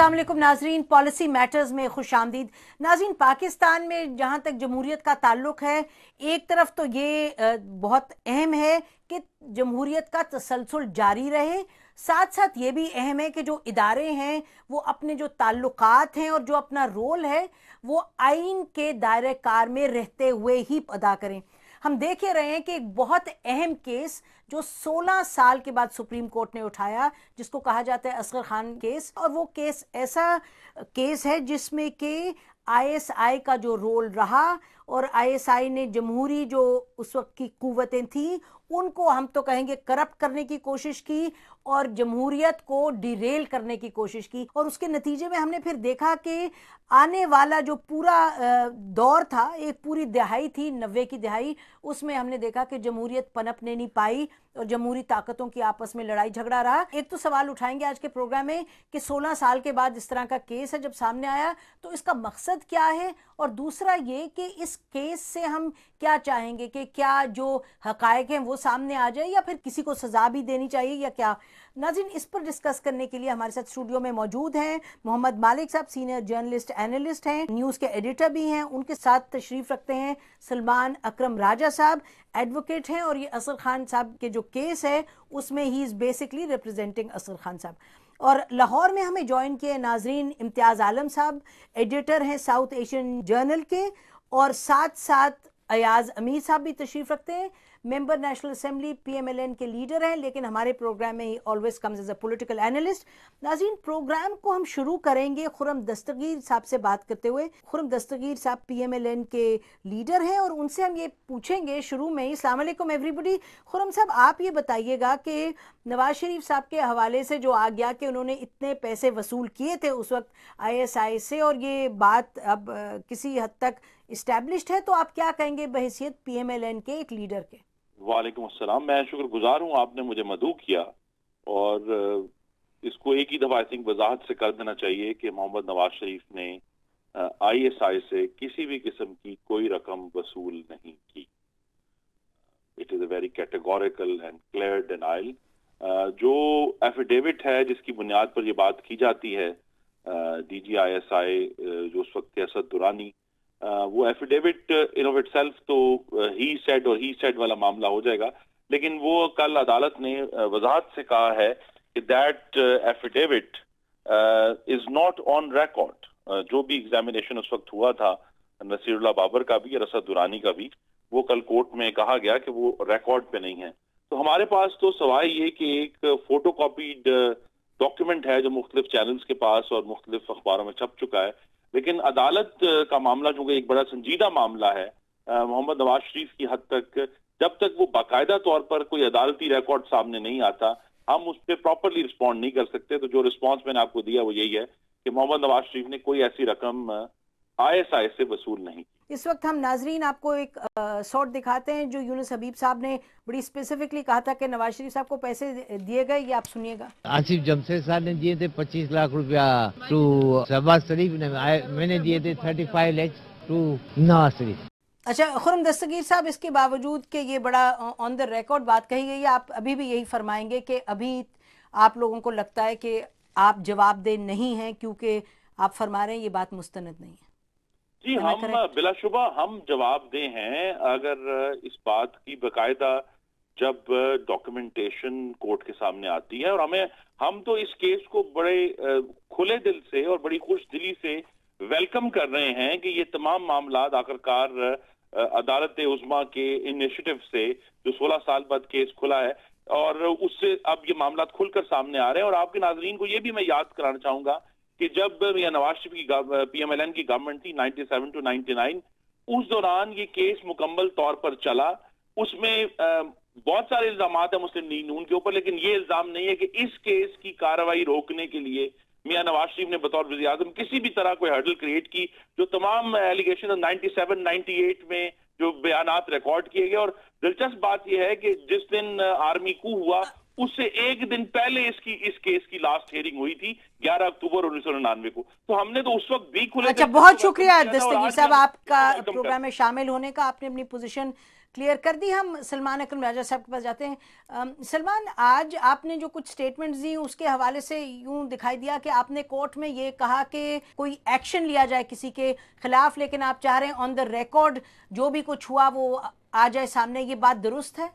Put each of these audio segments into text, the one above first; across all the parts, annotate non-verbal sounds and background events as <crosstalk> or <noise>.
असलम नाजरीन policy matters में खुश आमदीद नाजरीन पाकिस्तान में जहाँ तक जमहूरीत का ताल्लुक है एक तरफ तो ये बहुत अहम है कि जमहूरीत का तसलसल जारी रहे साथ साथ ये भी अहम है कि जो इदारे हैं वो अपने जो ताल्लुक हैं और जो अपना रोल है वो आइन के दायरे कार में रहते हुए ही अदा करें हम देख रहे हैं कि एक बहुत अहम केस जो 16 साल के बाद सुप्रीम कोर्ट ने उठाया जिसको कहा जाता है असगर खान केस और वो केस ऐसा केस है जिसमें कि आईएसआई का जो रोल रहा और आईएसआई ने जमहूरी जो उस वक्त की कुवतें थी उनको हम तो कहेंगे करप्ट करने की कोशिश की और जमहूरियत को डिरेल करने की कोशिश की और उसके नतीजे में हमने फिर देखा कि आने वाला जो पूरा दौर था एक पूरी दिहाई थी नब्बे की दिहाई उसमें हमने देखा कि जमहूरियत पनपने नहीं पाई और जमहूरी ताकतों की आपस में लड़ाई झगड़ा रहा एक तो सवाल उठाएंगे आज के प्रोग्राम में कि 16 साल के बाद इस तरह का केस है जब सामने आया तो इसका मकसद क्या है और दूसरा ये कि इस केस से हम क्या चाहेंगे कि क्या जो हकायक हैं वो सामने आ जाए या फिर किसी को सजा भी देनी चाहिए या क्या नाजिन इस पर डिस्कस करने के लिए हमारे साथ स्टूडियो में मौजूद हैं मोहम्मद मालिक साहब सीनियर जर्नलिस्ट एनालिस्ट हैं न्यूज़ के एडिटर भी हैं उनके साथ तशरीफ रखते हैं सलमान अकरम राजा साहब एडवोकेट हैं और ये असर खान साहब के जो केस है उसमें ही इज़ बेसिकली रिप्रेजेंटिंग असर खान साहब और लाहौर में हमें ज्वाइन किए नाजरीन इम्तियाज़ आलम साहब एडिटर हैं साउथ एशियन जर्नल के और साथ साथ अयाज अमीर साहब भी तशरीफ़ रखते हैं मेंबर नेशनल असेंबली पीएमएलएन के लीडर हैं लेकिन हमारे प्रोग्राम में ही always comes as a political analyst नाजीन प्रोग्राम को हम शुरू करेंगे खुरम दस्तगीर साहब से बात करते हुए खुरम दस्तगीर साहब पीएमएलएन के लीडर हैं और उनसे हम ये पूछेंगे शुरू में ही सलामकुम एवरीबडी खुरम साहब आप ये बताइएगा कि नवाज शरीफ साहब के हवाले से जो आ गया कि उन्होंने इतने पैसे वसूल किए थे उस वक्त आई से और ये बात अब किसी हद तक इस्टेब्लिश्ड है तो आप क्या कहेंगे बहसीत पी एम एल एन के एक लीडर के वालेकुम अस्सलाम मैं शुक्रगुजार हूँ आपने मुझे मदू किया और इसको एक ही दफा आई थिंक वजाहत से कर देना चाहिए कि मोहम्मद नवाज शरीफ ने आई एस आई से किसी भी किस्म की कोई रकम वसूल नहीं की it is a very categorical and clear denial जो एफिडेविट है जिसकी बुनियाद पर यह बात की जाती है डी जी आई एस आई जो उस वक्त असद दुरानी Uh, वो affidavit in of itself तो ही uh, सेट और ही सेट वाला मामला हो जाएगा लेकिन वो कल अदालत ने uh, वजाहत से कहा है कि that affidavit is not on record जो भी एग्जामिनेशन उस वक्त हुआ था नसीरुल्ला बाबर का भी रसद दुरानी का भी वो कल कोर्ट में कहा गया कि वो रिकॉर्ड पे नहीं है तो हमारे पास तो सवाल ये कि एक फोटो कॉपीड डॉक्यूमेंट है जो मुख्तलिफ चैनल्स के पास और मुख्तलिफ अखबारों में छप चुका है लेकिन अदालत का मामला जो एक बड़ा संजीदा मामला है मोहम्मद नवाज शरीफ की हद तक जब तक वो बाकायदा तौर पर कोई अदालती रिकॉर्ड सामने नहीं आता हम उस पर प्रॉपरली रिस्पॉन्ड नहीं कर सकते तो जो रिस्पॉन्स मैंने आपको दिया वो यही है कि मोहम्मद नवाज शरीफ ने कोई ऐसी रकम आई से वसूल नहीं की इस वक्त हम नाजरीन आपको एक शॉट दिखाते हैं जो यूनुस हबीब साहब ने बड़ी स्पेसिफिकली कहा था कि नवाज शरीफ साहब को पैसे दिए गए ये आप सुनिएगा आसिफ जमशेद साहब ने दिए थे 25 लाख रुपया टू शहबाज शरीफ ने मैंने दिए थे 35 लाख टू नवाज शरीफ अच्छा खुरम दस्तगीर साहब इसके बावजूद कि ये बड़ा ऑन द रिकॉर्ड बात कही गई आप अभी भी यही फरमाएंगे कि अभी आप लोगों को लगता है कि आप जवाबदेह नहीं हैं क्योंकि आप फरमा रहे हैं ये बात मुस्त नहीं है जी हम बिलाशुबा हम जवाब दे हैं अगर इस बात की बकायदा जब डॉक्यूमेंटेशन कोर्ट के सामने आती है और हमें हम तो इस केस को बड़े खुले दिल से और बड़ी खुश दिली से वेलकम कर रहे हैं कि ये तमाम मामला आखिरकार अदालत उजमा के इनिशिएटिव से जो 16 साल बाद केस खुला है और उससे अब ये मामला खुलकर सामने आ रहे हैं और आपके नाजरीन को ये भी मैं याद कराना चाहूंगा कि जब या नवाज शरीफ की पीएमएलएन की गवर्नमेंट थी 97 टू 99 उस दौरान ये केस मुकम्मल तौर पर चला उसमें बहुत सारे इल्जाम है मुस्लिम लीग नून के ऊपर लेकिन ये इल्जाम नहीं है कि इस केस की कार्रवाई रोकने के लिए मियाँ नवाज शरीफ ने बतौर वजी आजम किसी भी तरह कोई हर्डल क्रिएट की जो तमाम allegation ninety seven ninety eight में जो बयान रिकॉर्ड किए गए और दिलचस्प बात यह है कि जिस दिन आर्मी कू हुआ उससे एक दिन पहले इसकी इस केस की लास्ट हेयरिंग हुई थी 11 अक्टूबर उन्नीस को तो हमने तो उस वक्त भी खुले अच्छा बहुत शुक्रिया दस्तगीर साहब आपका प्रोग्राम में शामिल होने का आपने अपनी पोजीशन क्लियर कर दी हम सलमान अक्रम राजा साहब के पास जाते हैं सलमान आज आपने जो कुछ स्टेटमेंट्स दी उसके हवाले से यूं दिखाई दिया कि आपने कोर्ट में ये कहा कि कोई एक्शन लिया जाए किसी के खिलाफ लेकिन आप चाह रहे हैं ऑन द रिकॉर्ड जो भी कुछ हुआ वो आ जाए सामने ये बात दुरुस्त है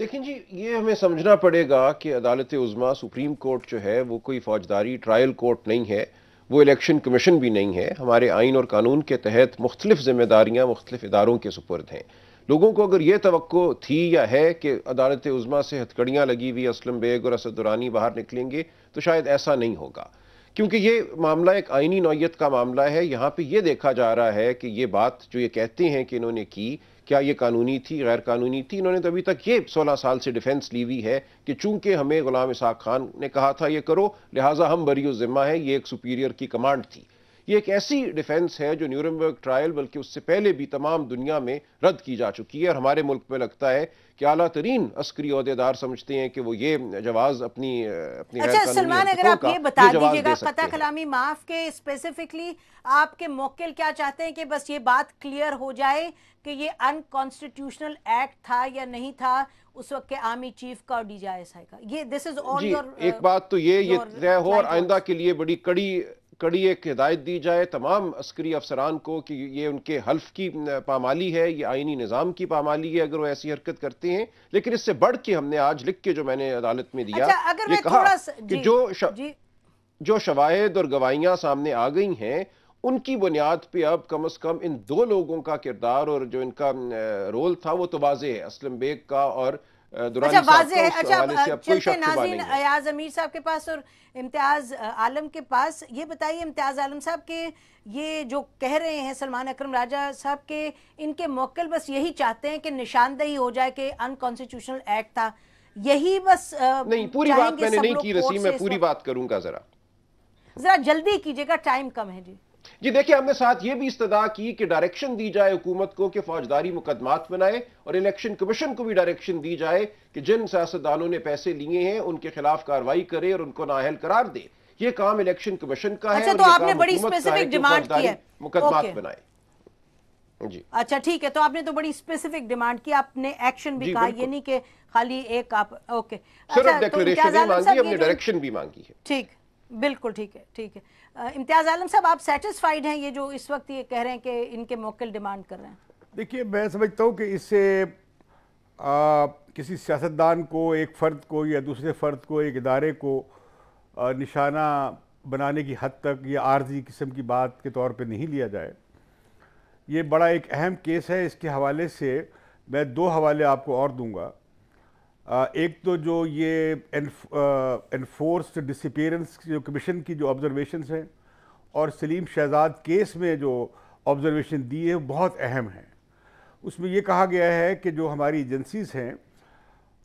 देखें जी ये हमें समझना पड़ेगा कि अदालत उज़मा सुप्रीम कोर्ट जो है वो कोई फौजदारी ट्रायल कोर्ट नहीं है वो इलेक्शन कमीशन भी नहीं है हमारे आइन और कानून के तहत मुख्तलिफ जिम्मेदारियाँ मुख्तलिफ इदारों के सुपुर्द हैं लोगों को अगर ये तो थी या है कि अदालत उज़मा से हथकड़ियाँ लगी हुई असलम बेग और असद दुरानी बाहर निकलेंगे तो शायद ऐसा नहीं होगा क्योंकि ये मामला एक आइनी नौीयत का मामला है यहाँ पर यह देखा जा रहा है कि ये बात जो ये कहते हैं कि इन्होंने की क्या ये कानूनी थी गैर कानूनी थी इन्होंने तो अभी तक ये सोलह साल से डिफेंस ली हुई है कि चूंकि हमें गुलाम इसाक खान ने कहा था ये करो लिहाजा हम बरी ज़िम्मा है ये एक सुपीरियर की कमांड थी ये एक ऐसी डिफेंस है जो न्यूरमबर्ग ट्रायल बल्कि उससे पहले भी तमाम दुनिया में रद्द की जा चुकी है और हमारे मुल्क में लगता है कि अला तरीन अस्करी अहदेदार समझते हैं कि वो ये जवाब अपनी अपनी अच्छा सलमान अगर आप ये बता दीजिएगा कता कलामी माफ के स्पेसिफिकली आपके मोकिल क्या चाहते हैं कि बस ये बात क्लियर हो जाए कि ये अनकॉन्स्टिट्यूशनल एक्ट था या नहीं था उस वक्त के आर्मी चीफ का और डीजीआई का ये दिस इज ऑल योर एक बात तो ये ये तय हो और आइंदा के लिए बड़ी कड़ी कड़ी एक हिदायत दी जाए तमाम अस्करी अफसरान को कि ये उनके हल्फ की पामाली है ये आइनी निज़ाम की पामाली है अगर वो ऐसी हरकत करते हैं लेकिन इससे बढ़ के हमने आज लिख के जो मैंने अदालत में दिया अच्छा, अगर ये कहा स... कि जो श... जो शवाहद और गवाहियां सामने आ गई हैं उनकी बुनियाद पर अब कम अज़ कम इन दो लोगों का किरदार और जो इनका रोल था वो तो वाजे है असलम बेग का और अच्छा वाजे है अच्छा चलते नाजीन अयाज अमीर साहब के पास और इम्तियाज़ आलम के पास ये बताइए इम्तियाज़ आलम साहब के ये जो कह रहे हैं सलमान अकरम राजा साहब के इनके मौकल बस यही चाहते हैं कि निशानदेही हो जाए कि अनकॉन्स्टिट्यूशनल एक्ट था यही बस नहीं पूरी बात मैंने नहीं की रसीम मैं पूरी बात करूंगा जरा जरा जल्दी कीजिएगा टाइम कम है जी जी देखिए हमने साथ ये भी इस्तः की कि डायरेक्शन दी जाए हुकूमत को कि फौजदारी मुकदमात बनाए और इलेक्शन कमीशन को भी डायरेक्शन दी जाए कि जिन सियासतदानों ने पैसे लिए हैं उनके खिलाफ कार्रवाई करे और उनको नाहल करार दे ये काम इलेक्शन कमीशन का अच्छा, तो है तो आपने बड़ी स्पेसिफिक डिमांड की है मुकदमा बनाए जी अच्छा ठीक है तो आपने तो बड़ी स्पेसिफिक डिमांड की आपने एक्शन भी कहा ये नहीं कि खाली एक आप ओके सिर्फ डेक्लेरेशन अच्छा, तो भी मांगी डायरेक्शन तो भी मांगी है ठीक बिल्कुल ठीक है ठीक है इम्तियाज़ आलम साहब आप सेटिस्फाइड हैं ये जो इस वक्त ये कह रहे हैं कि इनके मोकिल डिमांड कर रहे हैं देखिए मैं समझता हूँ कि इससे किसी सियासतदान को एक फ़र्द को या दूसरे फ़र्द को एक इदारे को आ, निशाना बनाने की हद तक या आर्जी किस्म की बात के तौर पर नहीं लिया जाए ये बड़ा एक अहम केस है इसके हवाले से मैं दो हवाले आपको और दूँगा एक तो जो ये एनफोर्स्ड डिसपेरेंस जो कमीशन की जो ऑब्जर्वेशन हैं और सलीम शहजाद केस में जो ऑब्जर्वेशन दी है बहुत अहम है उसमें ये कहा गया है कि जो हमारी एजेंसीज़ हैं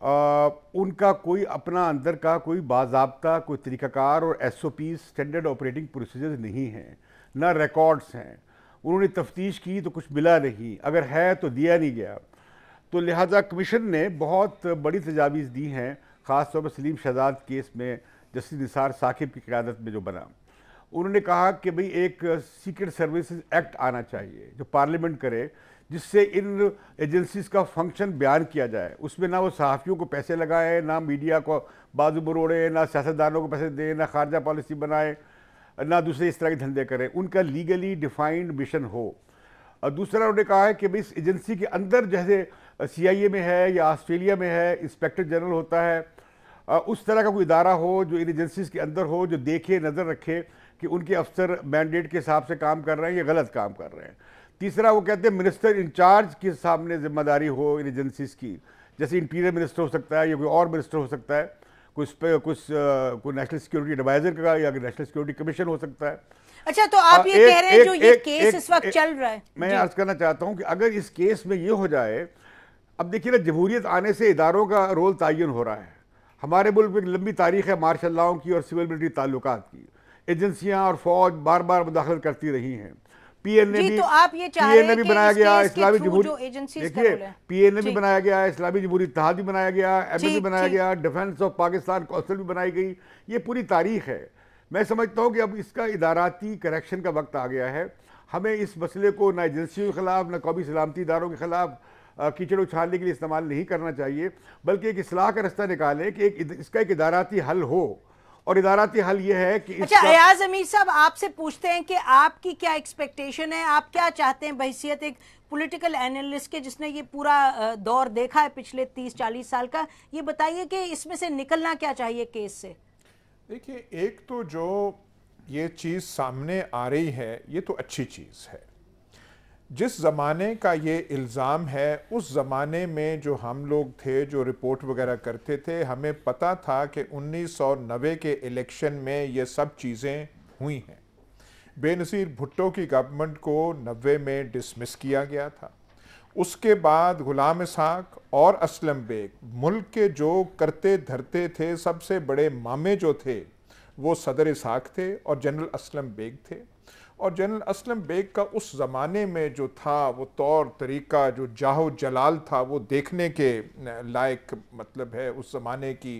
आ, उनका कोई अपना अंदर का कोई बाबा कोई तरीक़ाकार और S O P standard operating procedures नहीं हैं ना रिकॉर्ड्स हैं उन्होंने तफ्तीश की तो कुछ मिला नहीं अगर है तो दिया नहीं गया तो लिहाजा कमीशन ने बहुत बड़ी तजावीज़ दी हैं ख़ासतौर पर सलीम शहजाद केस में जस्टिस निसार साकिब की क्यादत में जो बना उन्होंने कहा कि भाई एक सीक्रेट सर्विस एक्ट आना चाहिए जो पार्लियामेंट करे जिससे इन एजेंसीज का फंक्शन बयान किया जाए उसमें ना वो सहाफ़ियों को पैसे लगाए ना मीडिया को बाजू बरोड़े ना सियासतदानों को पैसे दें ना खारजा पॉलिसी बनाए ना दूसरे इस तरह के धंधे करें उनका लीगली डिफाइंड मिशन हो और दूसरा उन्होंने कहा है कि भाई इस एजेंसी के अंदर जैसे सीआईए में है या ऑस्ट्रेलिया में है इंस्पेक्टर जनरल होता है उस तरह का कोई इदारा हो जो इन एजेंसीज के अंदर हो जो देखे नज़र रखे कि उनके अफसर मैंडेट के हिसाब से काम कर रहे हैं या गलत काम कर रहे हैं तीसरा वो कहते हैं मिनिस्टर इंचार्ज के सामने जिम्मेदारी हो इन एजेंसीज की जैसे इंटीरियर मिनिस्टर हो सकता है या कोई और मिनिस्टर हो सकता है कुछ कुछ कोई नेशनल सिक्योरिटी एडवाइजर का या नेशनल सिक्योरिटी कमीशन हो सकता है अच्छा तो आप ये कह रहे हैं जो ये केस इस वक्त चल रहा है मैं अर्ज करना चाहता हूँ कि अगर इस केस में ये हो जाए अब देखिए ना जमहूरियत आने से इदारों का रोल तयन हो रहा है हमारे मुल्क में लंबी तारीख है मार्शल्लाओं की और सिविल मिलिट्री ताल्लुक की एजेंसियाँ और फौज बार बार मुदाखलत करती रही हैं पी एन ए भी पी एन ए भी बनाया गया इस्लामी जमहूरी देखिए पी एन ए भी बनाया गया इस्लामी जमहूरी इतिहाद भी बनाया गया एम ए भी बनाया गया डिफेंस ऑफ पाकिस्तान कौंसिल भी बनाई गई ये पूरी तारीख है मैं समझता हूँ कि अब इसका इदाराती करेक्शन का वक्त आ गया है हमें इस मसले को ना एजेंसियों के खिलाफ ना कौमी सलामती इदारों के खिलाफ कीचड़ उछालने के लिए इस्तेमाल नहीं करना चाहिए बल्कि एक असलाह का रास्ता निकालें कि एक इसका एक इदाराती हल हो और इदाराती हल ये है कि अच्छा अयाज अमीर साहब आपसे पूछते हैं कि आपकी क्या एक्सपेक्टेशन है आप क्या चाहते हैं बहसीत एक पॉलिटिकल एनालिस्ट के जिसने ये पूरा दौर देखा है पिछले तीस चालीस साल का ये बताइए कि इसमें से निकलना क्या चाहिए केस से देखिए एक तो जो ये चीज़ सामने आ रही है ये तो अच्छी चीज़ है जिस ज़माने का ये इल्ज़ाम है उस ज़माने में जो हम लोग थे जो रिपोर्ट वगैरह करते थे हमें पता था कि 1990 के इलेक्शन में ये सब चीज़ें हुई हैं बेनज़ीर भुट्टो की गवर्नमेंट को नबे में डिसमिस किया गया था उसके बाद ग़ुलाम इसहाक और असलम बेग मुल्क के जो करते धरते थे सबसे बड़े मामे जो थे वो सदर इसहाक थे और जनरल असलम बेग थे और जनरल असलम बेग का उस ज़माने में जो था वो तौर तरीका जो जाहो जलाल था वो देखने के लायक मतलब है उस ज़माने की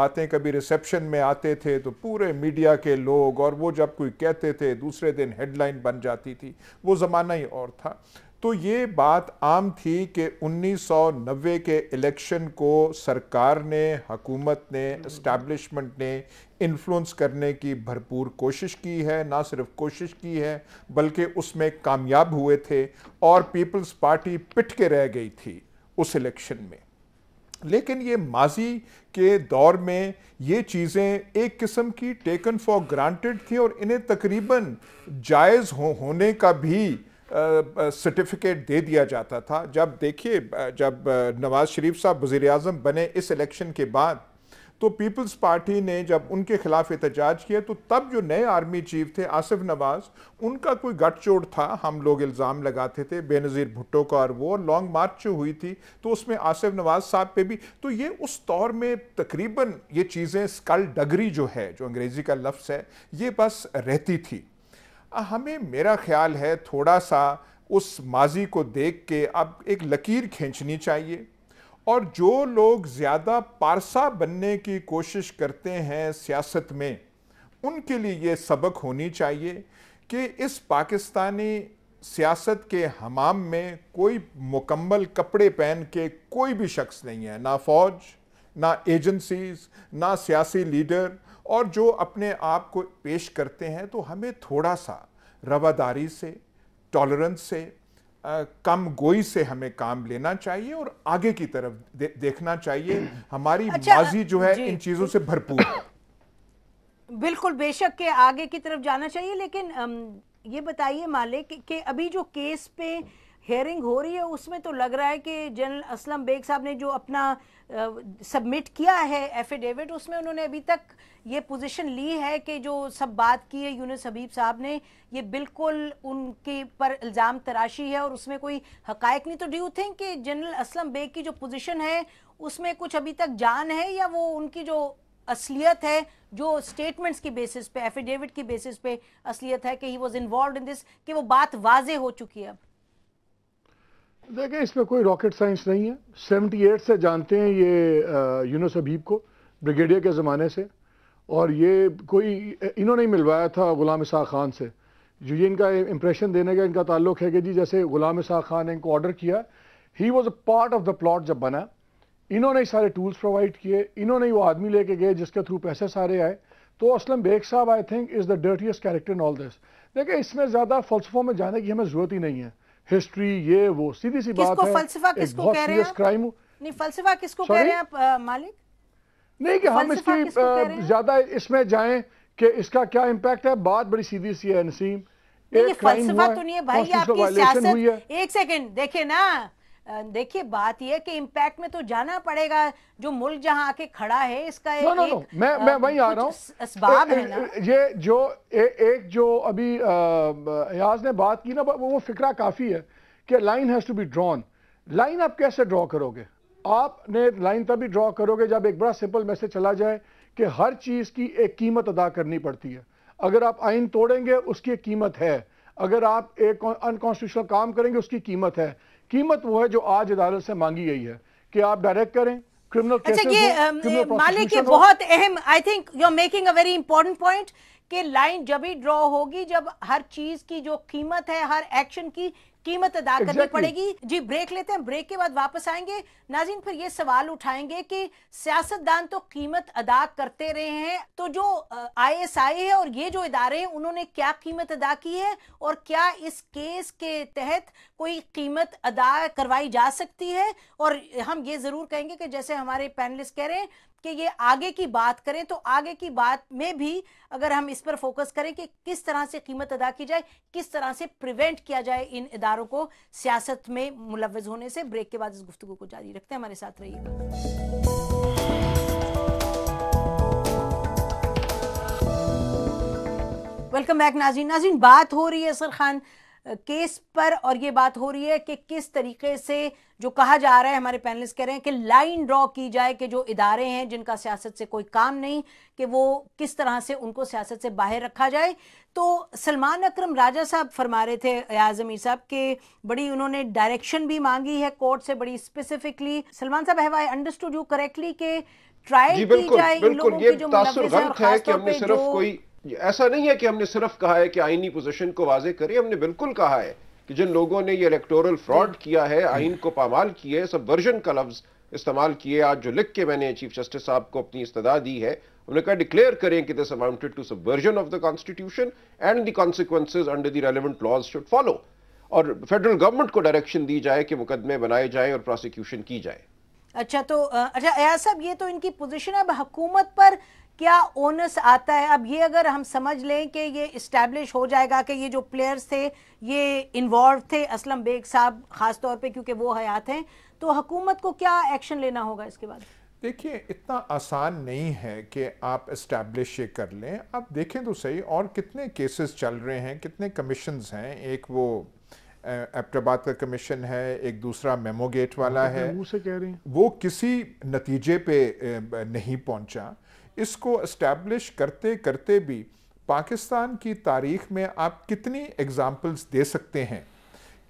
बातें कभी रिसेप्शन में आते थे तो पूरे मीडिया के लोग और वो जब कोई कहते थे दूसरे दिन हेडलाइन बन जाती थी वो ज़माना ही और था तो ये बात आम थी कि 1990 के इलेक्शन को सरकार ने हकूमत ने इस्टेब्लिशमेंट ने इन्फ्लुएंस करने की भरपूर कोशिश की है ना सिर्फ कोशिश की है बल्कि उसमें कामयाब हुए थे और पीपल्स पार्टी पिट के रह गई थी उस इलेक्शन में लेकिन ये माजी के दौर में ये चीज़ें एक किस्म की टेकन फॉर ग्रांटेड थी और इन्हें तकरीबन जायज़ हो, होने का भी सर्टिफिकेट दे दिया जाता था जब देखिए जब नवाज शरीफ साहब वज़ी अजम बने इस इलेक्शन के बाद तो पीपल्स पार्टी ने जब उनके खिलाफ एहतजाज किया तो तब जो नए आर्मी चीफ थे आसिफ नवाज उनका कोई गठजोड़ था हम लोग इल्ज़ाम लगाते थे बेनज़ीर भुट्टो का और वो लॉन्ग मार्च जो हुई थी तो उसमें आसिफ नवाज साहब पे भी तो ये उस दौर में तकरीबन ये चीज़ें स्कल डगरी जो है जो अंग्रेज़ी का लफ्स है ये बस रहती थी हमें मेरा ख्याल है थोड़ा सा उस माजी को देख के अब एक लकीर खींचनी चाहिए और जो लोग ज़्यादा पारसा बनने की कोशिश करते हैं सियासत में उनके लिए ये सबक होनी चाहिए कि इस पाकिस्तानी सियासत के हमाम में कोई मुकम्मल कपड़े पहन के कोई भी शख्स नहीं है ना फौज ना एजेंसीज ना सियासी लीडर और जो अपने आप को पेश करते हैं तो हमें थोड़ा सा रवादारी से टॉलरेंस से आ, कम गोई से हमें काम लेना चाहिए और आगे की तरफ दे, देखना चाहिए हमारी अच्छा, माजी जो है इन चीज़ों से भरपूर है बिल्कुल बेशक के आगे की तरफ जाना चाहिए लेकिन ये बताइए मालिक कि अभी जो केस पे हेयरिंग हो रही है उसमें तो लग रहा है कि जनरल असलम बेग साहब ने जो अपना सबमिट किया है एफिडेविट उसमें उन्होंने अभी तक ये पोजीशन ली है कि जो सब बात की है यूनिस हबीब साहब ने ये बिल्कुल उनके पर इल्ज़ाम तराशी है और उसमें कोई हकायक नहीं तो डू यू थिंक कि जनरल असलम बेग की जो पोजीशन है उसमें कुछ अभी तक जान है या वो उनकी जो असलियत है जो स्टेटमेंट्स की बेसिस पे एफिडेविट की बेसिस पे असलियत है कि he was involve in this कि वो बात वाजे हो चुकी है अब देखें इसमें कोई रॉकेट साइंस नहीं है 78 से जानते हैं ये यूनुस हबीब को ब्रिगेडियर के ज़माने से और ये कोई इन्होंने ही मिलवाया था ग़ुलाम शाह खान से जो ये इनका इम्प्रेशन देने का इनका ताल्लुक है कि जी जैसे ग़ुलाम शाह खान ने इनको ऑर्डर किया he was a part of the plot जब बना इन्होंने ही सारे टूल्स प्रोवाइड किए इन्होंने ही वो आदमी लेके गए जिसके थ्रू पैसे सारे आए तो असलम बेग साहब I think is the dirtiest character in all this देखिए इसमें ज़्यादा फलसफों में जाने की हमें ज़रूरत ही नहीं है हिस्ट्री ये वो सीधी सी बात है किसको कह रहे हैं क्राइम नहीं फलसफा किसको कह रहे हैं आप मालिक नहीं कि हम इसकी ज्यादा इसमें जाएं कि इसका क्या इम्पैक्ट है बात बड़ी सीधी सी है नसीम एक फलसफा तो नहीं है भाई आपकी सियासत एक सेकंड देखिए ना देखिए बात यह कि इम्पैक्ट में तो जाना पड़ेगा जो मुल्क जहां आके खड़ा है इसका एक, no, no, no. एक मैं मैं वही आ रहा हूँ असबाब है ना ये जो ए, एक जो अभी अयाज ने बात की ना वो फिक्रा काफ़ी है कि line has to be drawn line आप कैसे ड्रॉ करोगे आपने लाइन तभी ड्रॉ करोगे जब एक बड़ा सिंपल मैसेज चला जाए कि हर चीज़ की एक कीमत अदा करनी पड़ती है अगर आप आइन तोड़ेंगे उसकी एक कीमत है अगर आप एक अनकॉन्स्टिट्यूशनल काम करेंगे उसकी कीमत है कीमत वो है जो आज अदालत से मांगी गई है कि आप डायरेक्ट करें क्रिमिनल अच्छा ये मालिक ये बहुत अहम I think you are making a very important point कि लाइन जब ही ड्रॉ होगी जब हर चीज की जो कीमत है हर एक्शन की कीमत अदा exactly. करनी पड़ेगी जी ब्रेक लेते हैं ब्रेक के बाद वापस आएंगे नाजिन फिर ये सवाल उठाएंगे कि सियासतदान तो कीमत अदा करते रहे हैं तो जो आईएसआई है और ये जो इदारे हैं उन्होंने क्या कीमत अदा की है और क्या इस केस के तहत कोई कीमत अदा करवाई जा सकती है और हम ये ज़रूर कहेंगे कि जैसे हमारे पैनलिस्ट कह रहे हैं कि ये आगे की बात करें तो आगे की बात में भी अगर हम इस पर फोकस करें कि किस तरह से कीमत अदा की जाए किस तरह से प्रिवेंट किया जाए इन इदारों को सियासत में मुलवज होने से ब्रेक के बाद इस गुफ्तु को जारी रखते हैं हमारे साथ रहिएगा वेलकम बैक नाजीन नाजीन बात हो रही है सर खान केस पर और ये बात हो रही है कि किस तरीके से जो कहा जा रहा है हमारे पैनलिस्ट कह रहे हैं कि लाइन ड्रॉ की जाए कि जो इदारे हैं जिनका सियासत से कोई काम नहीं कि वो किस तरह से उनको सियासत से बाहर रखा जाए तो सलमान अकरम राजा साहब फरमा रहे थे अयाज अमीर साहब के बड़ी उन्होंने डायरेक्शन भी मांगी है कोर्ट से बड़ी स्पेसिफिकली सलमान साहब have I understood you correctly के ट्रायल की जाए इन लोगों की जो मुलविस है और खासतौर पर जो ऐसा नहीं है कि हमने सिर्फ कहा है कि आईनी पोजिशन को वाजे करें हमने बिल्कुल कहा है कि जिन लोगों ने ये इलेक्टोरल फ्रॉड किया है आइन को पामाल किए सब वर्जन का लफ्ज इस्तेमाल किए आज जो लिख के मैंने चीफ जस्टिस साहब को अपनी इस्तदा दी है उन्होंने कहा डिक्लेयर करें कि this amounted to subversion of the constitution and the consequences under the relevant laws should follow और फेडरल गवर्नमेंट को डायरेक्शन दी जाए कि मुकदमे बनाए जाए और प्रोसिक्यूशन की जाए अच्छा तो अच्छा अयाज साहब ये तो इनकी पोजीशन है अब हुकूमत पर क्या ओनस आता है अब ये अगर हम समझ लें कि ये इस्टेब्लिश हो जाएगा कि ये जो प्लेयर्स थे ये इन्वॉल्व थे असलम बेग साहब ख़ास तौर पे क्योंकि वो हयात हैं तो हुकूमत को क्या एक्शन लेना होगा इसके बाद देखिए इतना आसान नहीं है कि आप इस्टेब्लिश ये कर लें आप देखें तो सही और कितने केसेस चल रहे हैं कितने कमीशन हैं एक वो एबटाबाद का कमीशन है एक दूसरा मेमोगेट वाला है से कह रहे हैं वो किसी नतीजे पे नहीं पहुंचा इसको इस्टेब्लिश करते करते भी पाकिस्तान की तारीख में आप कितनी एग्ज़ाम्पल्स दे सकते हैं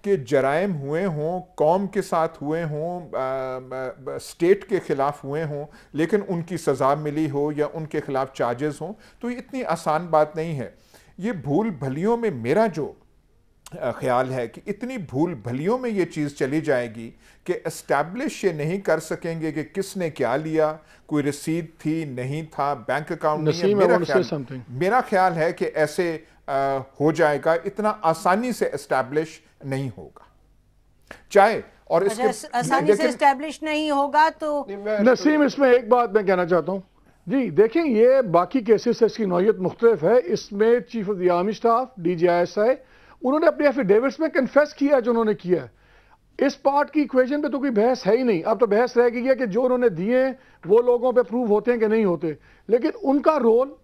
कि जराइम हुए हों कौम के साथ हुए हों स्टेट के ख़िलाफ़ हुए हों लेकिन उनकी सज़ा मिली हो या उनके ख़िलाफ़ चार्जेस हों तो ये इतनी आसान बात नहीं है ये भूल भलियों में मेरा जो ख्याल है कि इतनी भूल भलियों में ये चीज़ चली जाएगी कि इस्टेब्लिश ये नहीं कर सकेंगे कि किसने क्या लिया कोई रसीद थी नहीं था बैंक अकाउंट नहीं मेरा ख्याल मेरा ख्याल है कि ऐसे आ, हो जाएगा इतना आसानी से इस्टेब्लिश नहीं होगा चाहे और अच्छा, इसके आसानी से इस्टेब्लिश नहीं होगा तो नसीम इसमें एक बात मैं कहना चाहता हूँ जी देखें ये बाकी केसेस से इसकी नौीयत मुख्तलिफ है इसमें chief of the army staff D G I S I उन्होंने अपने एफिडेविट्स में कन्फेस किया है जो उन्होंने किया है इस पार्ट की इक्वेशन पे तो कोई बहस है ही नहीं अब तो बहस रह गई है कि जो उन्होंने दिए वो लोगों पे प्रूव होते हैं कि नहीं होते लेकिन उनका रोल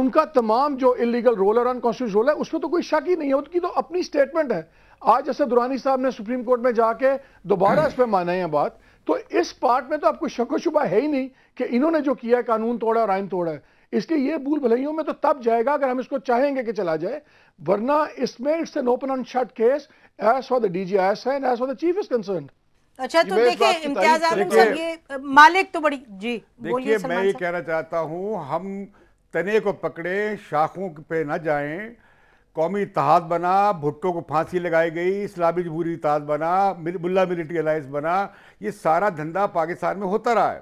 उनका तमाम जो इलीगल रोल और अनकॉन्स्टिट्यूशन रोल है उसमें तो कोई शक ही नहीं है उनकी तो अपनी स्टेटमेंट है आज जैसे दुरानी साहब ने सुप्रीम कोर्ट में जाके दोबारा इस पर माना है बात तो इस पार्ट में तो आपको शको शुबा है ही नहीं कि इन्होंने जो किया है कानून तोड़ा और आयन तोड़ा है इसलिए ये भूल भलैयों में तो तब जाएगा अगर हम इसको चाहेंगे कि चला जाए वरना इसमें it's an open and shut case as for the DGIS and as for the chief is concern अच्छा तो देखिए इम्तियाज आलम साहब ये मालिक तो बड़ी जी देखिए मैं ये कहना चाहता हूँ हम तने को पकड़े शाखों पे ना जाएं कौमी इतिहाद बना भुट्टो को फांसी लगाई गई इस्लामी जमहूरी इतिहाद बना मुल्ला मिलिट्री अलायंस बना ये सारा धंधा पाकिस्तान में होता रहा है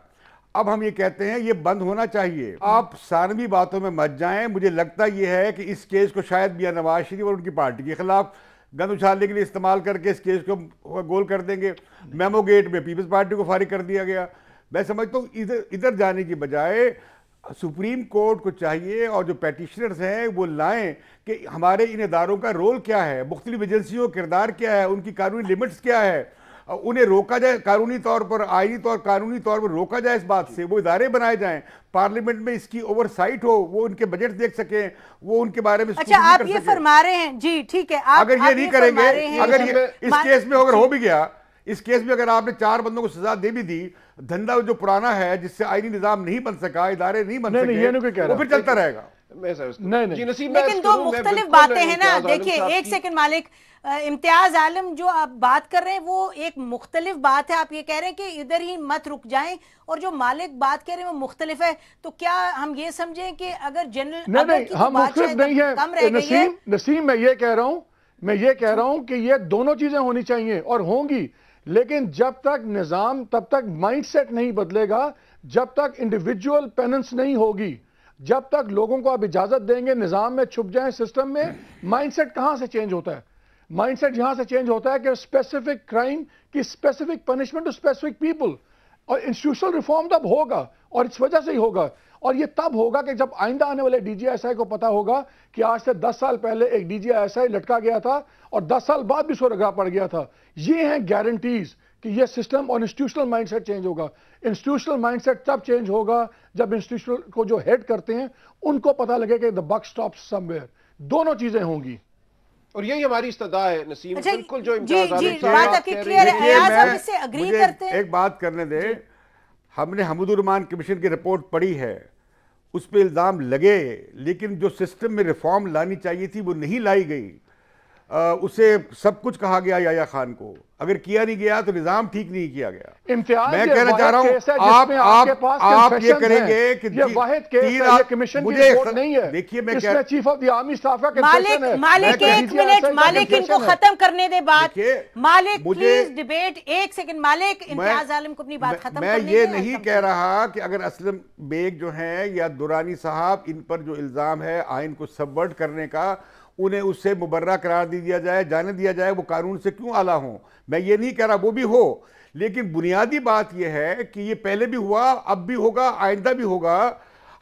अब हम ये कहते हैं ये बंद होना चाहिए आप सानवी बातों में मत जाएं मुझे लगता ये है कि इस केस को शायद मियाँ नवाज शरीफ और उनकी पार्टी के खिलाफ गंद उछालने के लिए इस्तेमाल करके इस केस को गोल कर देंगे मेमो गेट में पीपल्स पार्टी को फारिग कर दिया गया मैं समझता हूँ इधर इधर जाने की बजाय सुप्रीम कोर्ट को चाहिए और जो पेटिशनर्स हैं वो लाएं कि हमारे इन इदारों का रोल क्या है मुख्तलिफ एजेंसियों का किरदार क्या है उनकी कानूनी लिमिट्स क्या है उन्हें रोका जाए कानूनी तौर पर आईनी तौर कानूनी तौर पर रोका जाए इस बात से वो इदारे बनाए जाएं पार्लियामेंट में इसकी ओवरसाइट हो वो उनके बजट देख सके वो उनके बारे में अच्छा आप ये फरमा रहे हैं जी ठीक है आप, अगर ये नहीं करेंगे अगर ये इस केस में अगर हो भी गया इस केस में अगर आपने चार बंदों को सजा दे भी दी धंधा जो पुराना है जिससे आईनी निजाम नहीं बन सका इदारे नहीं बन सके फिर चलता रहेगा मैं नहीं, नहीं। जी लेकिन दो मुख्तलिफ बातें हैं ना देखिए एक सेकंड मालिक इम्तियाज आलम जो आप बात कर रहे हैं वो एक मुख्तलिफ बात है आप ये कह रहे हैं कि इधर ही मत रुक जाएं और जो मालिक बात कह रहे हैं वो मुख्तलिफ है तो क्या हम ये समझें कि अगर जनरल नहीं, नहीं हम मुख्तलिफ नहीं है नसीम नसीम मैं ये कह रहा हूँ मैं ये कह रहा हूँ कि ये दोनों चीज़ें होनी चाहिए और होंगी लेकिन जब तक निज़ाम तब तक सेट नहीं बदलेगा जब तक इंडिविजुअल पेनेंस नहीं होगी जब तक लोगों को आप इजाजत देंगे निज़ाम में छुप जाएं सिस्टम में माइंडसेट कहां से चेंज होता है माइंडसेट यहां से चेंज होता है कि स्पेसिफिक क्राइम की specific punishment to specific people और इंस्टीट्यूशनल रिफॉर्म तब होगा और इस वजह से ही होगा और ये तब होगा कि जब आइंदा आने वाले डीजीएसआई को पता होगा कि आज से 10 साल पहले एक डीजीएसआई लटका गया था और 10 साल बाद भी सो पड़ गया था ये हैं गारंटीज़ कि ये सिस्टम और इंस्टीट्यूशनल माइंडसेट चेंज होगा इंस्टीट्यूशनल माइंडसेट तब चेंज होगा जब इंस्टीट्यूशनल को जो हेड करते हैं उनको पता लगे कि द बक स्टॉप समवेयर दोनों चीजें होंगी और यही हमारी इस्तदा है नसीम अच्छा, बिल्कुल जो एक बात करने दे हमने हमदुररमान कमीशन की रिपोर्ट पढ़ी है उस पर इल्ज़ाम लगे लेकिन जो सिस्टम में रिफॉर्म लानी चाहिए थी वो नहीं लाई गई आ, उसे सब कुछ कहा गया याया खान को अगर किया नहीं गया तो निजाम ठीक नहीं किया गया मैं कहना चाह रहा हूं आप आप आप ये करेंगे कि ये वाहिद केस है कमीशन की रिपोर्ट नहीं है देखिए मैं इसमें chief of the army staff का मालिक मालिक एक मिनट मालिक इनको खत्म करने दे बात मालिक प्लीज डिबेट एक सेकंड मालिक इम्तियाज आलम को अपनी बात खत्म मैं ये नहीं कह रहा कि अगर असलम बेग जो है या दुरानी साहब इन पर जो इल्जाम है आइन को सबवर्ट करने का उन्हें उससे मुबर्रा करार दे दिया जाए जाने दिया जाए वो कानून से क्यों आला हों मैं ये नहीं कह रहा वो भी हो लेकिन बुनियादी बात यह है कि ये पहले भी हुआ अब भी होगा आइंदा भी होगा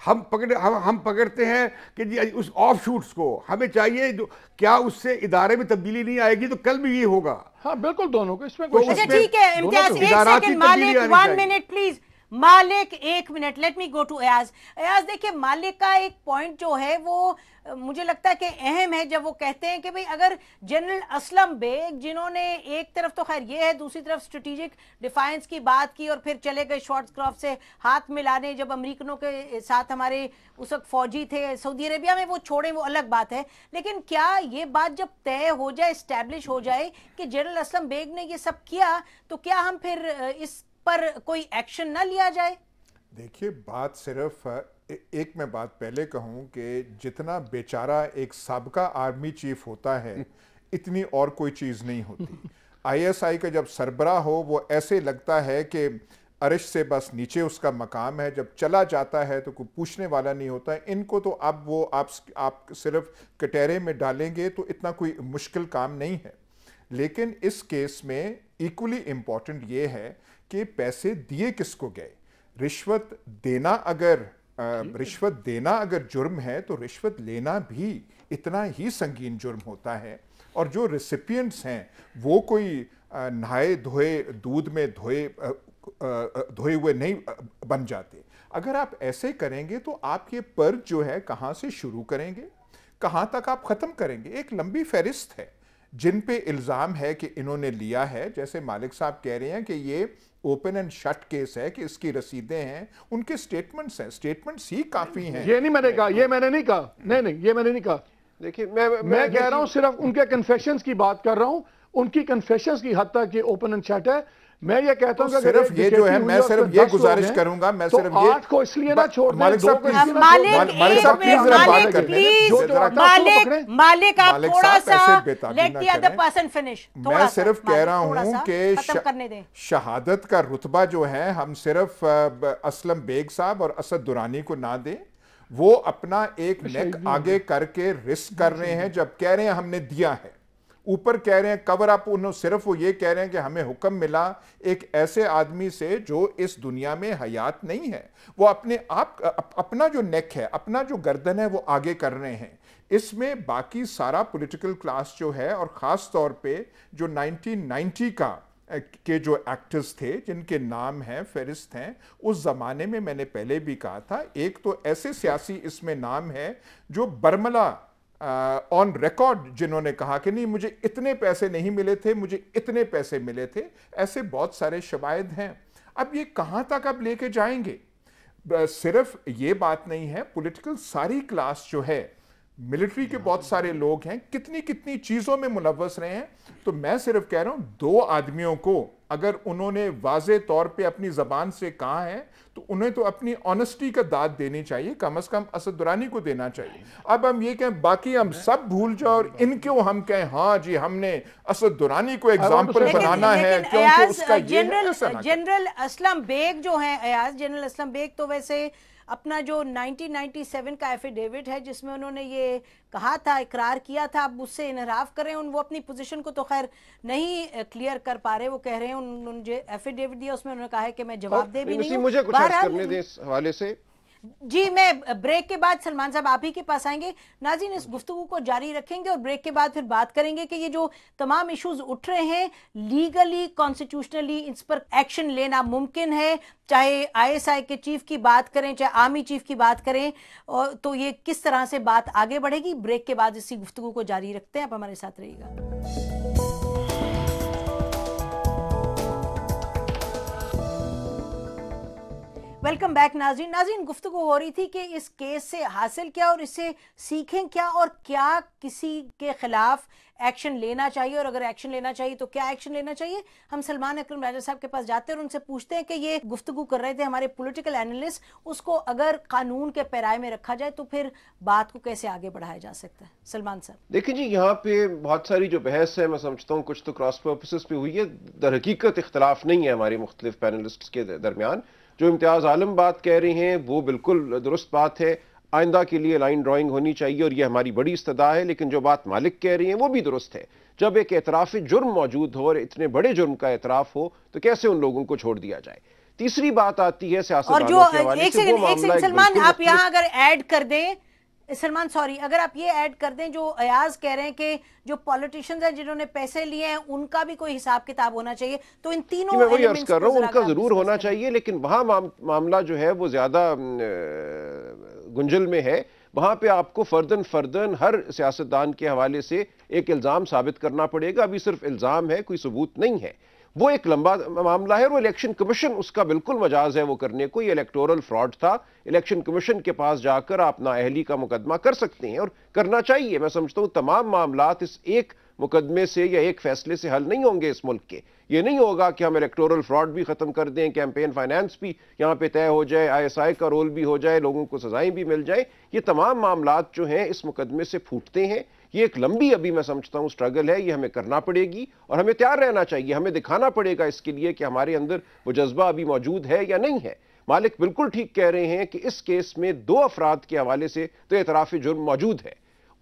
हम पकड़ हम हम पकड़ते हैं कि जी उस ऑफ शूट्स को हमें चाहिए जो क्या उससे इदारे में तब्दीली नहीं आएगी तो कल भी ये होगा हाँ बिल्कुल दोनों को इसमें तो अच्छा, ठीक तो है इम्तियाज एक सेकंड मालिक वन मिनट प्लीज मालिक एक minute let me go to Ayaz Ayaz देखिए मालिक का एक पॉइंट जो है वो मुझे लगता है कि अहम है जब वो कहते हैं कि भाई अगर जनरल असलम बेग जिन्होंने एक तरफ तो खैर ये है दूसरी तरफ स्ट्रेटिजिक डिफाइंस की बात की और फिर चले गए शॉर्ट्स क्रॉप से हाथ मिलाने जब अमरीकनों के साथ हमारे उस वक्त फौजी थे सऊदी अरेबिया में वो छोड़े वो अलग बात है लेकिन क्या ये बात जब तय हो जाए इस्टेब्लिश हो जाए कि जनरल असलम बेग ने ये सब किया तो क्या हम फिर इस पर कोई एक्शन ना लिया जाए देखिए बात सिर्फ एक मैं बात पहले कहूं कि जितना बेचारा एक सबका आर्मी चीफ होता है <laughs> इतनी और कोई चीज़ नहीं होती आईएसआई का जब सरबरा हो वो ऐसे लगता है कि अरश से बस नीचे उसका मकाम है जब चला जाता है तो कोई पूछने वाला नहीं होता है इनको तो अब वो आप आप सिर्फ कटहरे में डालेंगे तो इतना कोई मुश्किल काम नहीं है लेकिन इस केस में इक्वली इम्पॉर्टेंट ये है कि पैसे दिए किसको गए रिश्वत देना अगर रिश्वत देना अगर जुर्म है तो रिश्वत लेना भी इतना ही संगीन जुर्म होता है और जो रिसिपियंट्स हैं वो कोई नहाए धोए दूध में धोए धोए हुए नहीं बन जाते अगर आप ऐसे करेंगे तो आप ये पर्व जो है कहाँ से शुरू करेंगे कहाँ तक आप ख़त्म करेंगे एक लंबी फहरिस्त है जिन पे इल्ज़ाम है कि इन्होंने लिया है जैसे मालिक साहब कह रहे हैं कि ये ओपन एंड शट केस है कि इसकी रसीदें हैं उनके स्टेटमेंट्स हैं स्टेटमेंट्स ही काफी हैं ये नहीं मैंने कहा ये मैंने नहीं कहा नहीं नहीं ये मैंने नहीं कहा देखिए मैं मैं, कह रहा हूं सिर्फ उनके कन्फेशन की बात कर रहा हूं उनकी कन्फेशन की हद तक ये ओपन एंड शट है मैं ये कहता हूँ तो सिर्फ ये जो है मैं सिर्फ ये गुजारिश करूंगा मैं तो सिर्फ ये आठ को इसलिए ना छोड़ मालिक साहब प्लीज मालिक साहब प्लीज बात कर मालिक मालिक आप थोड़ा सा let the other person finish मैं सिर्फ कह रहा हूँ कि शहादत का रुतबा जो है हम सिर्फ असलम बेग साहब और असद दुरानी को ना दें वो अपना एक नेक अच्छा, आगे करके रिस्क कर रहे हैं जब कह रहे हैं हमने दिया है ऊपर कह रहे हैं कवर अप उन्होंने सिर्फ वो ये कह रहे हैं कि हमें हुक्म मिला एक ऐसे आदमी से जो इस दुनिया में हयात नहीं है वो अपने आप अप, अपना जो नेक है अपना जो गर्दन है वो आगे कर रहे हैं इसमें बाकी सारा पॉलिटिकल क्लास जो है और ख़ास तौर पे जो 1990 का के जो एक्टर्स थे जिनके नाम हैं फहरिस्त हैं उस ज़माने में मैंने पहले भी कहा था एक तो ऐसे सियासी इसमें नाम है जो बर्मला ऑन रिकॉर्ड जिन्होंने कहा कि नहीं मुझे इतने पैसे नहीं मिले थे मुझे इतने पैसे मिले थे ऐसे बहुत सारे शवायद हैं अब ये कहाँ तक आप लेके जाएंगे सिर्फ ये बात नहीं है पॉलिटिकल सारी क्लास जो है मिलिट्री के बहुत सारे लोग हैं कितनी कितनी चीज़ों में मुलवस रहे हैं तो मैं सिर्फ कह रहा हूँ दो आदमियों को अगर उन्होंने वाज तौर पे अपनी ज़बान से कहा है तो उन्हें तो अपनी ऑनेस्टी का दाद देनी चाहिए कम अज़ कम असद दुरानी को देना चाहिए अब हम ये कहें बाकी हम सब भूल जाओ और इनको हम कहें हाँ जी हमने असद दुरानी को एग्जाम्पल बनाना है क्योंकि उसका जनरल जनरल असलम बेग जो है अयाज जनरल असलम बेग तो वैसे अपना जो 1997 का एफिडेविट है जिसमें उन्होंने ये कहा था इकरार किया था अब उससे इनहराफ करें उन वो अपनी पोजीशन को तो खैर नहीं क्लियर कर पा रहे वो कह रहे हैं उन, उन जो एफिडेविट दिया उसमें उन्होंने कहा है कि मैं तो जवाब दे भी नहीं मुझे कुछ करने दें इस हवाले से जी मैं ब्रेक के बाद सलमान साहब आप ही के पास आएंगे नाजीन इस गुफ्तु को जारी रखेंगे और ब्रेक के बाद फिर बात करेंगे कि ये जो तमाम इश्यूज उठ रहे हैं लीगली कॉन्स्टिट्यूशनली इस पर एक्शन लेना मुमकिन है चाहे आईएसआई के चीफ की बात करें चाहे आर्मी चीफ की बात करें और तो ये किस तरह से बात आगे बढ़ेगी ब्रेक के बाद इसी गुफ्तु को जारी रखते हैं आप हमारे साथ रहिएगा वेलकम बैक नाजीन नाजीन गुफ्तु हो रही थी कि इस केस से हासिल क्या और इसे सीखें क्या और क्या किसी के ख़िलाफ़ एक्शन लेना चाहिए और अगर एक्शन लेना चाहिए तो क्या एक्शन लेना चाहिए हम सलमान अक्रम राजा साहब के पास जाते हैं और उनसे पूछते हैं कि ये गुफ्तु कर रहे थे हमारे पोलिटिकल एनालिस्ट उसको अगर कानून के पैराए में रखा जाए तो फिर बात को कैसे आगे बढ़ाया जा सकता है सलमान साहब देखिए जी यहाँ पे बहुत सारी जो बहस है मैं समझता हूँ कुछ तो क्रॉस पर्पसेस पे हुई है दर हकीकत इख्तलाफ नहीं है हमारे मुख्तलिफ पैनलिस्ट के दरमियान जो इम्तियाज़ आलम बात कह रही हैं वो बिल्कुल दुरुस्त बात है आइंदा के लिए लाइन ड्राइंग होनी चाहिए और ये हमारी बड़ी इस्तदा है लेकिन जो बात मालिक कह रही हैं वो भी दुरुस्त है जब एक एतराफ़ी जुर्म मौजूद हो और इतने बड़े जुर्म का एतराफ़ हो तो कैसे उन लोगों को छोड़ दिया जाए तीसरी बात आती है सियासत और जो एक सेकंड एक सेकंड सलमान आप यहाँ अगर ऐड कर दें सलमान सॉरी अगर आप ये ऐड कर दें जो अयाज कह रहे हैं कि जो पॉलिटिशियंस हैं जिन्होंने पैसे लिए हैं उनका भी कोई हिसाब किताब होना चाहिए तो इन तीनों मैं वही अर्ज कर रहा हूँ उनका जरूर होना चाहिए लेकिन वहाँ माम, मामला जो है वो ज्यादा गुंजल में है वहाँ पे आपको फर्दन फर्दन हर सियासतदान के हवाले से एक इल्ज़ाम साबित करना पड़ेगा अभी सिर्फ इल्ज़ाम है कोई सबूत नहीं है वो एक लंबा मामला है और इलेक्शन कमीशन उसका बिल्कुल मजाज है वो करने को ये इलेक्टोरल फ्रॉड था इलेक्शन कमीशन के पास जाकर आप अहली का मुकदमा कर सकते हैं और करना चाहिए मैं समझता हूँ तमाम मामला इस एक मुकदमे से या एक फैसले से हल नहीं होंगे इस मुल्क के ये नहीं होगा कि हम इलेक्टोरल फ्रॉड भी ख़त्म कर दें कैंपेन फाइनेंस भी यहाँ पे तय हो जाए आईएसआई का रोल भी हो जाए लोगों को सजाएं भी मिल जाए ये तमाम मामला जो हैं इस मुकदमे से फूटते हैं ये एक लंबी अभी मैं समझता हूँ स्ट्रगल है ये हमें करना पड़ेगी और हमें तैयार रहना चाहिए हमें दिखाना पड़ेगा इसके लिए कि हमारे अंदर वो जज्बा अभी मौजूद है या नहीं है मालिक बिल्कुल ठीक कह रहे हैं कि इस केस में दो अफराद के हवाले से तो एतराफ़ जुर्म मौजूद है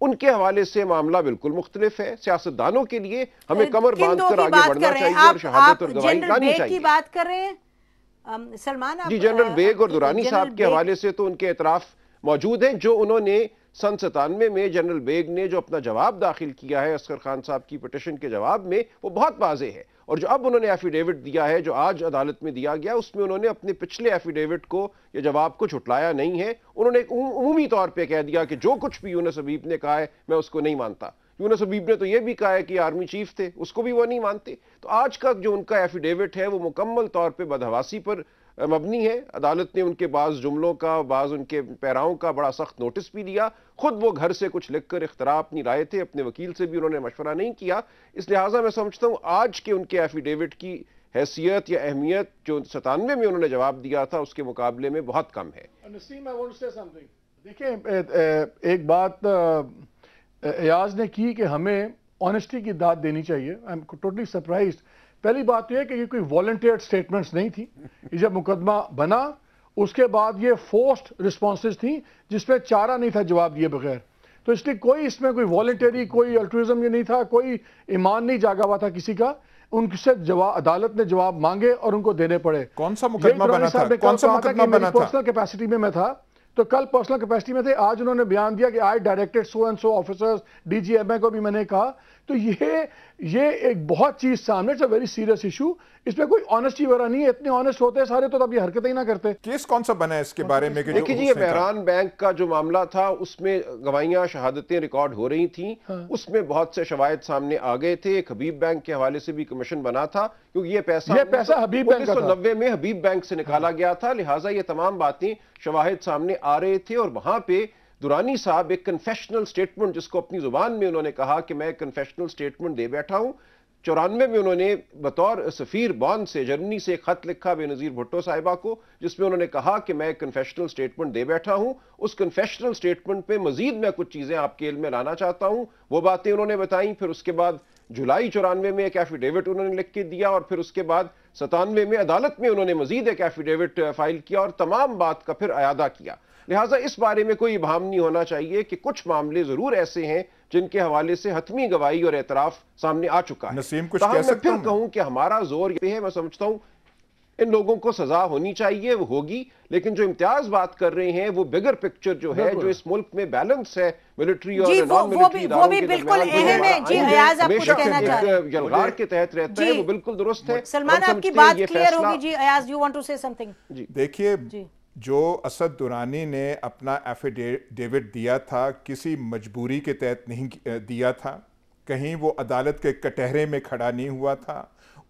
उनके हवाले से मामला बिल्कुल मुख्तलिफ है सियासतदानों के लिए हमें कमर बांध कर आगे बढ़ना चाहिए और शहादत और गवाही लानी चाहिए बात कर रहे हैं सलमान जी जनरल बेग और दुरानी साहब के हवाले से तो उनके एतराफ़ मौजूद हैं जो उन्होंने सन सतानवे में जनरल बेग ने जो अपना जवाब दाखिल किया है असगर खान साहब की पटिशन के जवाब में वो बहुत वाजे है और जो अब उन्होंने एफिडेविट दिया है जो आज अदालत में दिया गया उसमें उन्होंने अपने पिछले एफिडेविट को या जवाब को छुटलाया नहीं है उन्होंने उमूमी तौर पर कह दिया कि जो कुछ भी यूनस अबीब ने कहा है मैं उसको नहीं मानता यूनस अबीब ने तो यह भी कहा है कि आर्मी चीफ थे उसको भी वो नहीं मानते तो आज का जो उनका एफिडेविट है वो मुकम्मल तौर पर बदहवासी पर मबनी है अदालत ने उनके बाद जुमलों का बाज़ उनके पैराओं का बड़ा सख्त नोटिस भी दिया खुद वो घर से कुछ लिख कर इख्तरा अपनी राय थे अपने वकील से भी उन्होंने मशवरा नहीं किया इस लिहाजा मैं समझता हूँ आज के उनके एफिडेविट की हैसियत या अहमियत जो सतानवे में उन्होंने जवाब दिया था उसके मुकाबले में बहुत कम है देखिए एक बात एयाज ने की कि हमें ऑनेस्टी की दाद देनी चाहिए आई एम टोटली सरप्राइज पहली बात तो यह कि ये कोई वॉल्टियर स्टेटमेंट्स नहीं थी ये जब मुकदमा बना उसके बाद ये फोर्स्ड रिस्पॉन्स थी जिसमें चारा नहीं था जवाब दिए बगैर तो इसलिए कोई इसमें कोई वॉल्टियरी कोई अल्ट्रिज्म ये नहीं था कोई ईमान नहीं जागा हुआ था किसी का उनसे जवाब अदालत ने जवाब मांगे और उनको देने पड़े कौन सा मुकदमा बना था कौन सा मुकदमा बना था पर्सनल कैपेसिटी में मैं था तो कल पर्सनल कैपेसिटी में थे आज उन्होंने बयान दिया कि I directed so and so officers DGMA को भी मैंने कहा तो यह ये एक बहुत चीज सामने it's a very serious issue इसमें कोई ऑनेस्टी वगैरह नहीं है इतने ऑनेस्ट होते हैं सारे तो तब ये हरकतें ही ना करते केस कौन सा बना है इसके हाँ। बारे में देखिए जी ये बहरान बैंक का जो मामला था उसमें गवाहियां शहादतें रिकॉर्ड हो रही थी हाँ। उसमें बहुत से शवायद सामने आ गए थे एक हबीब बैंक के हवाले से भी कमीशन बना था क्योंकि ये पैसा ये पैसा हबीब बैंक सौ नब्बे में हबीब बैंक से निकाला हाँ। गया था लिहाजा ये तमाम बातें शवाहिद सामने आ रहे थे और वहां पर दुरानी साहब एक कन्फेशनल स्टेटमेंट जिसको अपनी ज़ुबान में उन्होंने कहा कि मैं कन्फेशनल स्टेटमेंट दे बैठा हूँ चौरानवे में उन्होंने बतौर सफ़ीर बॉन से जर्मनी से ख़त लिखा बेनज़ीर भुट्टो साहिबा को जिसमें उन्होंने कहा कि मैं कन्फेशनल स्टेटमेंट दे बैठा हूँ उस कन्फेशनल स्टेटमेंट पे मज़ीद मैं कुछ चीज़ें आपके इल में लाना चाहता हूँ वो बातें उन्होंने बताई फिर उसके बाद जुलाई चौरानवे में एक एफिडेविट उन्होंने लिख के दिया और फिर उसके बाद सतानवे में अदालत में उन्होंने मजीद एक एफिडेविट फाइल किया और तमाम बात का फिर अदा किया लिहाजा इस बारे में कोई इबाम नहीं होना चाहिए कि कुछ मामले जरूर ऐसे हैं जिनके हवाले से हतमी गवाही और एतराफ सामने आ चुका है नसीम कुछ तो कह सकता हाँ, मैं फिर कहूं कि हमारा जोर यह है मैं समझता हूं इन लोगों को सजा होनी चाहिए वो होगी लेकिन जो इम्तियाज बात कर रहे हैं वो बिगर पिक्चर जो है जो इस मुल्क में बैलेंस है मिलिट्री और नॉन मिलिट्री यलगार के तहत रहता है वो बिल्कुल दुरुस्त है सलमान आपकी बात क्लियर होगी जी you want to say something जी देखिए जो असद दुरानी ने अपना एफिडेविट दिया था किसी मजबूरी के तहत नहीं दिया था कहीं वो अदालत के कटहरे में खड़ा नहीं हुआ था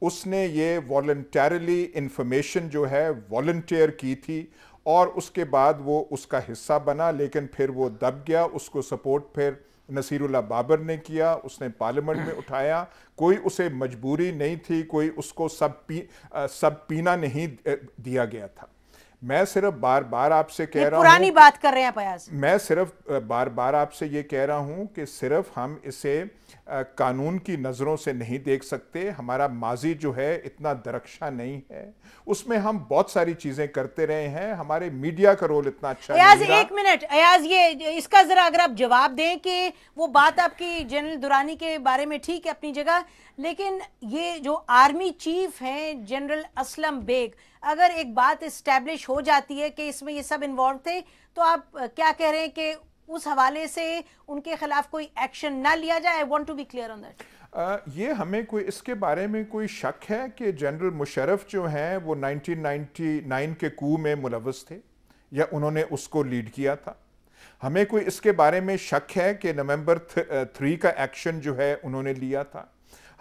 उसने ये वॉल्टरली इन्फॉर्मेशन जो है वॉल्टियर की थी और उसके बाद वो उसका हिस्सा बना लेकिन फिर वो दब गया उसको सपोर्ट फिर नसीरुल्ला बाबर ने किया उसने पार्लियामेंट में उठाया कोई उसे मजबूरी नहीं थी कोई उसको सब पी सब पीना नहीं दिया गया था मैं सिर्फ बार बार आपसे कह रहा हूँ पुरानी बात कर रहे हैं पयास मैं सिर्फ बार बार आपसे ये कह रहा हूँ कि सिर्फ हम इसे कानून की नज़रों से नहीं देख सकते हमारा माजी जो है इतना दरक्षा नहीं है उसमें हम बहुत सारी चीज़ें करते रहे हैं हमारे मीडिया का रोल इतना अच्छा अयाज एक मिनट अयाज ये इसका ज़रा अगर आप जवाब दें कि वो बात आपकी जनरल दुरानी के बारे में ठीक है अपनी जगह लेकिन ये जो आर्मी चीफ हैं जनरल असलम बेग अगर एक बात इस्टेब्लिश हो जाती है कि इसमें ये सब इन्वॉल्व थे तो आप क्या कह रहे हैं कि उस हवाले से उनके खिलाफ कोई एक्शन ना लिया जाए I want to be clear on that ये हमें कोई इसके बारे में कोई शक है कि जनरल मुशरफ जो हैं वो 1999 के कू में मुलवस थे या उन्होंने उसको लीड किया था हमें कोई इसके बारे में शक है कि नवंबर थ्री का एक्शन जो है उन्होंने लिया था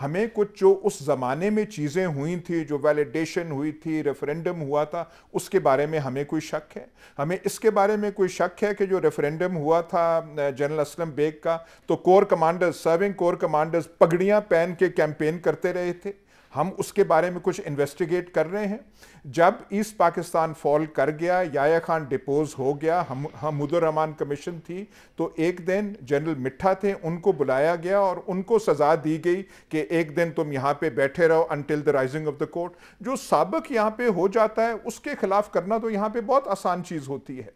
हमें कुछ जो उस ज़माने में चीज़ें हुई थी जो वैलिडेशन हुई थी रेफरेंडम हुआ था उसके बारे में हमें कोई शक है हमें इसके बारे में कोई शक है कि जो रेफरेंडम हुआ था जनरल असलम बेग का तो corps commanders serving corps commanders पगड़ियाँ पहन के कैंपेन करते रहे थे हम उसके बारे में कुछ इन्वेस्टिगेट कर रहे हैं जब ईस्ट पाकिस्तान फॉल कर गया याया खान डिपोज हो गया हम हमदुररहमान हाँ, कमीशन थी तो एक दिन जनरल मिठा थे उनको बुलाया गया और उनको सज़ा दी गई कि एक दिन तुम यहाँ पे बैठे रहो until the rising of the court जो सबक यहाँ पे हो जाता है उसके खिलाफ करना तो यहाँ पे बहुत आसान चीज़ होती है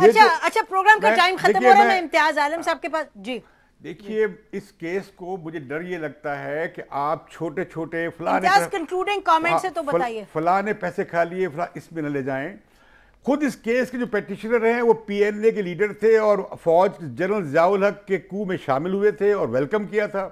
ये अच्छा अच्छा प्रोग्राम का टाइम खत्म हो रहा है मैं इम्तियाज आलम साहब के पास जी देखिए इस केस को मुझे डर ये लगता है कि आप छोटे छोटे फलाने कंक्लूडिंग कमेंट हाँ, से तो बताइए फलाने पैसे खा लिए फला इसमें न ले जाएं खुद इस केस के जो पेटिशनर हैं वो पीएनए के लीडर थे और फौज जनरल जियाउल हक के कू में शामिल हुए थे और वेलकम किया था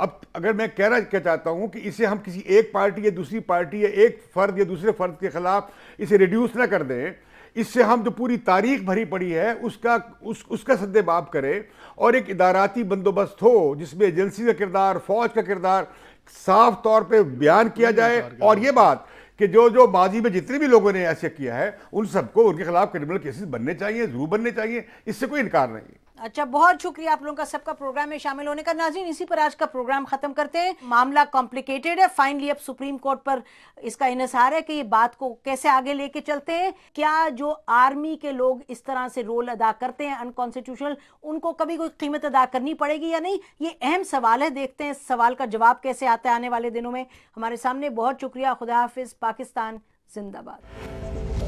अब अगर मैं कहना क्या चाहता हूँ कि इसे हम किसी एक पार्टी या दूसरी पार्टी या एक फर्द या दूसरे फर्द के खिलाफ इसे रिड्यूस ना कर दें इससे हम जो पूरी तारीख भरी पड़ी है उसका उस उसका सद्देबाप करें और एक इदाराती बंदोबस्त हो जिसमें एजेंसी का किरदार फौज का किरदार साफ तौर पे बयान किया जाए और ये बात कि जो जो माजी में जितने भी लोगों ने ऐसे किया है उन सबको उनके खिलाफ क्रिमिनल केसेस बनने चाहिए जरूर बनने चाहिए इससे कोई इनकार नहीं है अच्छा बहुत शुक्रिया आप लोगों का सबका प्रोग्राम में शामिल होने का नाजिन इसी पर आज का प्रोग्राम खत्म करते हैं मामला कॉम्प्लिकेटेड है फाइनली अब सुप्रीम कोर्ट पर इसका इनसार है कि ये बात को कैसे आगे लेके चलते हैं क्या जो आर्मी के लोग इस तरह से रोल अदा करते हैं अनकॉन्स्टिट्यूशनल उनको कभी कोई कीमत अदा करनी पड़ेगी या नहीं ये अहम सवाल है देखते हैं इस सवाल का जवाब कैसे आता है आने वाले दिनों में हमारे सामने बहुत शुक्रिया खुदा हाफिज पाकिस्तान जिंदाबाद